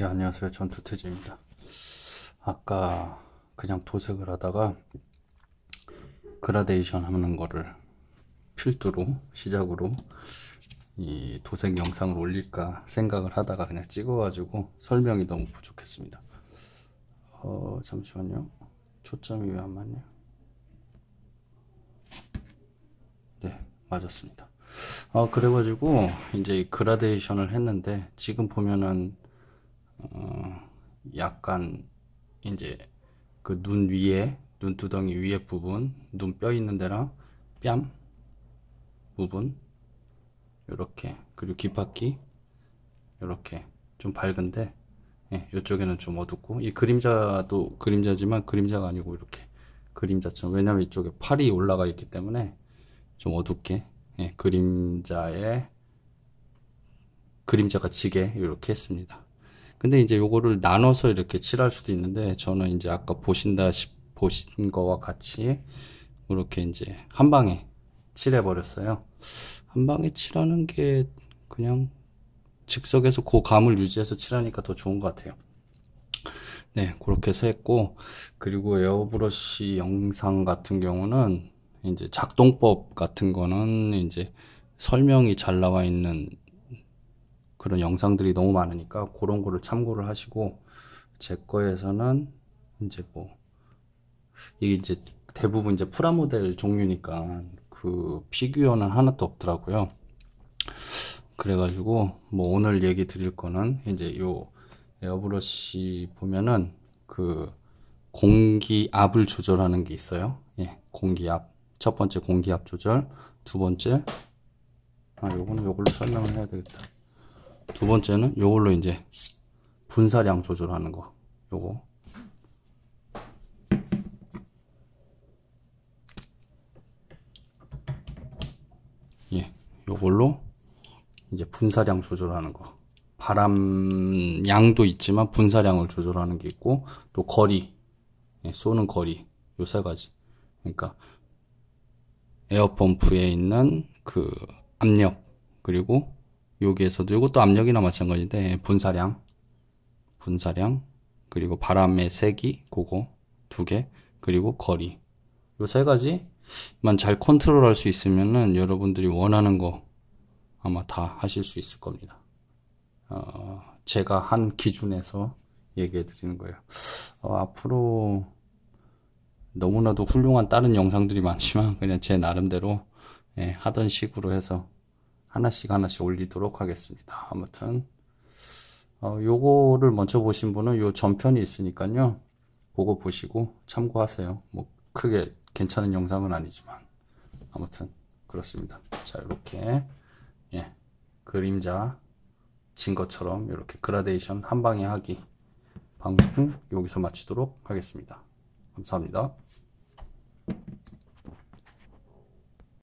예, 안녕하세요. 전투태지입니다. 아까 그냥 도색을 하다가 그라데이션 하는 거를 필두로 시작으로 이 도색 영상을 올릴까 생각을 하다가 그냥 찍어가지고 설명이 너무 부족했습니다. 어, 잠시만요. 초점이 왜 안 맞냐? 네, 맞았습니다. 아, 그래가지고 이제 그라데이션을 했는데 지금 보면은 어, 약간 이제 그 눈 위에 눈두덩이 위에 부분 눈뼈 있는 데랑 뺨 부분 이렇게 그리고 귓바퀴 이렇게 좀 밝은데 예, 이쪽에는 좀 어둡고 이 그림자도 그림자지만 그림자가 아니고 이렇게 그림자처럼 왜냐면 이쪽에 팔이 올라가 있기 때문에 좀 어둡게 예, 그림자에 그림자가 지게 이렇게 했습니다. 근데 이제 요거를 나눠서 이렇게 칠할 수도 있는데 저는 이제 아까 보신다 보신 거와 같이 이렇게 이제 한 방에 칠해 버렸어요. 한 방에 칠하는 게 그냥 즉석에서 고 그 감을 유지해서 칠하니까 더 좋은 것 같아요. 네, 그렇게 해서 했고 그리고 에어브러쉬 영상 같은 경우는 이제 작동법 같은 거는 이제 설명이 잘 나와 있는 그런 영상들이 너무 많으니까 그런 거를 참고를 하시고 제 거에서는 이제 뭐 이게 이제 대부분 이제 프라모델 종류니까 그 피규어는 하나도 없더라고요. 그래가지고 뭐 오늘 얘기 드릴 거는 이제 요 에어브러시 보면은 그 공기 압을 조절하는 게 있어요. 예, 공기 압. 첫 번째 공기 압 조절, 두 번째 아 요거는 요걸로 설명을 해야 되겠다. 두 번째는 요걸로 이제 분사량 조절하는 거. 요거. 예. 요걸로 이제 분사량 조절하는 거. 바람 양도 있지만 분사량을 조절하는 게 있고 또 거리 예, 쏘는 거리 요세 가지 그러니까 에어펌프에 있는 그 압력 그리고 여기에서도 이것도 압력이나 마찬가지인데 분사량 분사량 그리고 바람의 세기 그거 두개 그리고 거리 이 세 가지만 잘 컨트롤할 수 있으면은 여러분들이 원하는 거 아마 다 하실 수 있을 겁니다. 어, 제가 한 기준에서 얘기해 드리는 거예요. 어, 앞으로 너무나도 훌륭한 다른 영상들이 많지만 그냥 제 나름대로 예, 하던 식으로 해서 하나씩 하나씩 올리도록 하겠습니다. 아무튼 어, 요거를 먼저 보신 분은 요 전편이 있으니까요. 그거 보시고 참고하세요. 뭐 크게 괜찮은 영상은 아니지만 아무튼 그렇습니다. 자 이렇게 예, 그림자 진 것처럼 이렇게 그라데이션 한 방에 하기 방송 여기서 마치도록 하겠습니다. 감사합니다.